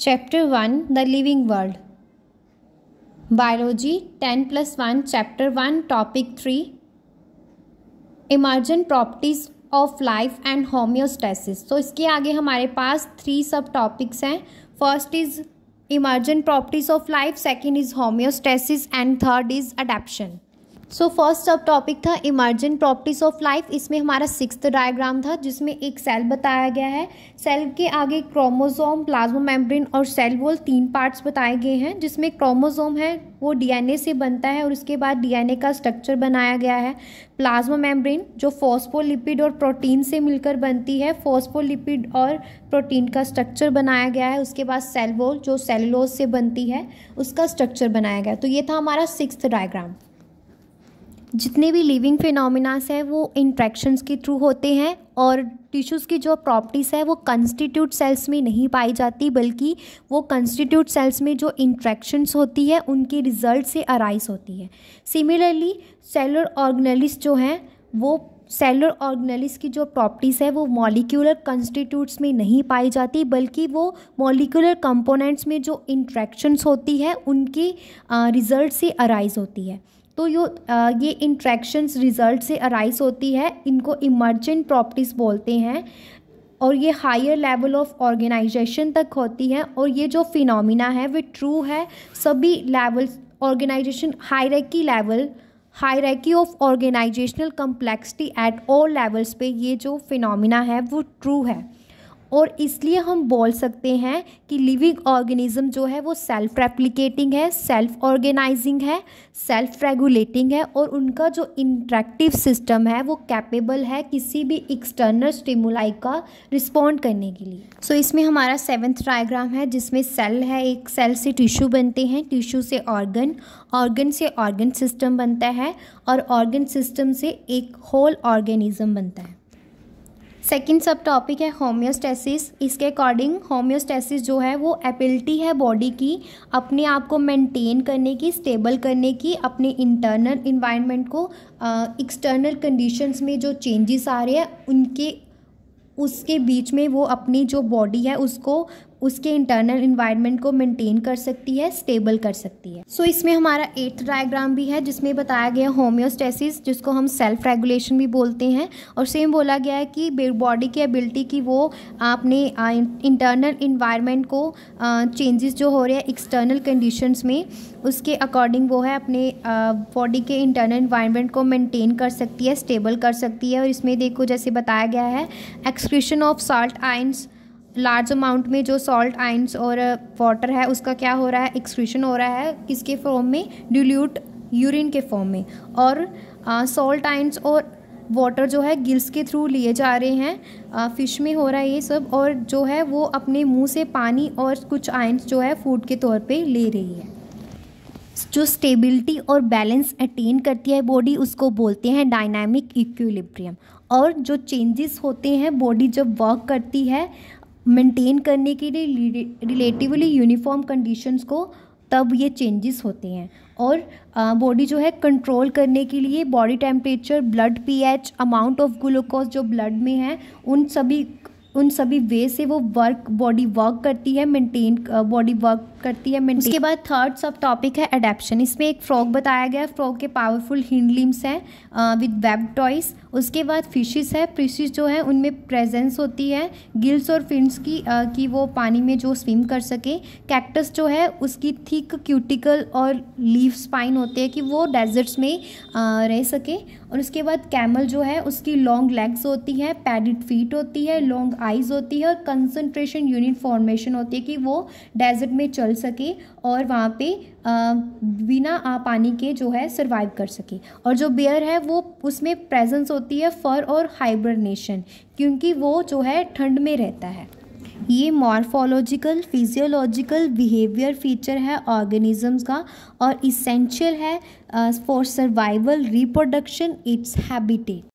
chapter one the living world biology ten plus one chapter one topic three emergent properties of life and homeostasis तो इसके आगे हमारे पास three subtopics हैं first is emergent properties of life second is homeostasis and third is adaptation so first अब topic था emergent properties of life इसमें हमारा सिक्स डायग्राम था जिसमें एक सेल बताया गया है सेल के आगे क्रोमोसोम प्लाज्मा मेम्ब्रेन और सेल वॉल तीन पार्ट्स बताए गए हैं जिसमें क्रोमोसोम है वो डीएनए से बनता है और उसके बाद डीएनए का स्ट्रक्चर बनाया गया है प्लाज्मा मेम्ब्रेन जो फॉस्फोलिपिड और प्रोटीन से मिलकर बनती है फॉस्फोलिपिड और प्रोटीन का स्ट्रक्चर बनाया गया है उसके बाद सेल वॉल जो सेलुलोज से बनती है उसका स्ट्रक्चर बनाया गया तो ये था हमारा सिक्स डायग्राम जितने भी लिविंग फिनोमिनास हैं वो इंट्रैक्शंस के थ्रू होते हैं और टिश्यूज़ की जो प्रॉपर्टीज़ है वो कंस्टिट्यूट सेल्स में नहीं पाई जाती बल्कि वो कंस्टिट्यूट सेल्स में जो इंट्रैक्शंस होती है उनके रिजल्ट से अराइज होती है सिमिलरली सेलुलर ऑर्गेनलिस जो हैं वो सेलुलर ऑर्गेनलिस की जो प्रॉपर्टीज़ है वो मॉलिक्यूलर कंस्टिट्यूट्स में नहीं पाई जाती बल्कि वो मॉलिक्यूलर कंपोनेंट्स में जो इंट्रैक्शंस होती है उनकी रिजल्ट से अराइज होती है तो यो ये इंट्रैक्शंस रिजल्ट से अराइज होती है इनको इमर्जेंट प्रॉपर्टीज़ बोलते हैं और ये हायर लेवल ऑफ ऑर्गेनाइजेशन तक होती है और ये जो फिनोमिना है वे ट्रू है सभी level organization hierarchy level hierarchy of organizational complexity at all levels पे ये जो फिनोमिना है वो ट्रू है और इसलिए हम बोल सकते हैं कि लिविंग ऑर्गेनिज्म जो है वो सेल्फ रेप्लिकेटिंग है सेल्फ ऑर्गेनाइजिंग है सेल्फ रेगुलेटिंग है और उनका जो इंट्रैक्टिव सिस्टम है वो कैपेबल है किसी भी एक्सटर्नल स्टिमुलाई का रिस्पॉन्ड करने के लिए सो so, इसमें हमारा सेवन्थ डायग्राम है जिसमें सेल है एक सेल से टिश्यू बनते हैं टिश्यू से ऑर्गन ऑर्गन से ऑर्गन सिस्टम बनता है और ऑर्गन सिस्टम से एक होल ऑर्गेनिज्म बनता है सेकेंड सब टॉपिक है होम्योस्टेसिस इसके अकॉर्डिंग होम्योस्टेसिस जो है वो एबिलिटी है बॉडी की अपने आप को मेंटेन करने की स्टेबल करने की अपने इंटरनल इन्वायरमेंट को एक्सटर्नल कंडीशंस में जो चेंजेस आ रहे हैं उनके उसके बीच में वो अपनी जो बॉडी है उसको उसके इंटरनल इन्वायरमेंट को मेंटेन कर सकती है स्टेबल कर सकती है सो so, इसमें हमारा एट्थ डायग्राम भी है जिसमें बताया गया होम्योस्टेसिस जिसको हम सेल्फ रेगुलेशन भी बोलते हैं और सेम बोला गया है कि बॉडी की एबिलिटी की वो आपने इंटरनल इन्वायरमेंट को चेंजेस जो हो रहे हैं एक्सटर्नल कंडीशंस में उसके अकॉर्डिंग वो है अपने बॉडी के इंटरनल इन्वायरमेंट को मेंटेन कर सकती है स्टेबल कर सकती है और इसमें देखो जैसे बताया गया है excretion of salt ions large amount में जो सॉल्ट आइंस और वाटर uh, है उसका क्या हो रहा है एक्सक्रीशन हो रहा है किसके फॉर्म में डिल्यूट यूरिन के फॉर्म में और सॉल्ट uh, आइंस और वाटर जो है गिल्स के थ्रू लिए जा रहे हैं आ, uh, फिश में हो रहा है ये सब और जो है वो अपने मुंह से पानी और कुछ आइंस जो है फूड के तौर पे ले रही है जो स्टेबिलिटी और बैलेंस अटेन करती है बॉडी उसको बोलते हैं डायनामिक इक्विलिब्रियम और जो चेंजेस होते हैं बॉडी जब वर्क करती है मेंटेन करने के लिए रिलेटिवली यूनिफॉर्म कंडीशंस को तब ये चेंजेस होते हैं और बॉडी जो है कंट्रोल करने के लिए body temperature blood pH amount of glucose जो ब्लड में है उन सभी उन सभी वे से वो वर्क बॉडी वर्क करती है मेंटेन बॉडी वर्क करती है उसके बाद थर्ड सब टॉपिक है अडेप्शन इसमें एक फ्रॉक बताया गया फ्रॉक के पावरफुल हिंड लिम्स हैं विद वेब टॉयस उसके बाद फिशेस है फिशेस जो है उनमें प्रेजेंस होती है गिल्स और फिंस की आ, कि वो पानी में जो स्विम कर सके कैक्टस जो है उसकी थिक क्यूटिकल और लीव स्पाइन होते हैं कि वो डेजर्ट्स में आ, रह सके और उसके बाद कैमल जो है उसकी लॉन्ग लेग्स होती है पैडिड फीट होती है लॉन्ग आइज होती है और कंसनट्रेशन यूनिट फॉर्मेशन होती है कि वो डेजर्ट में चल चल सके और वहाँ पे बिना पानी के जो है सर्वाइव कर सके और जो बेयर है वो उसमें प्रेजेंस होती है फर और हाइबरनेशन क्योंकि वो जो है ठंड में रहता है ये मॉर्फोलॉजिकल फिजियोलॉजिकल बिहेवियर फीचर है ऑर्गेनिजम्स का और इसेंशियल है for survival reproduction its habitat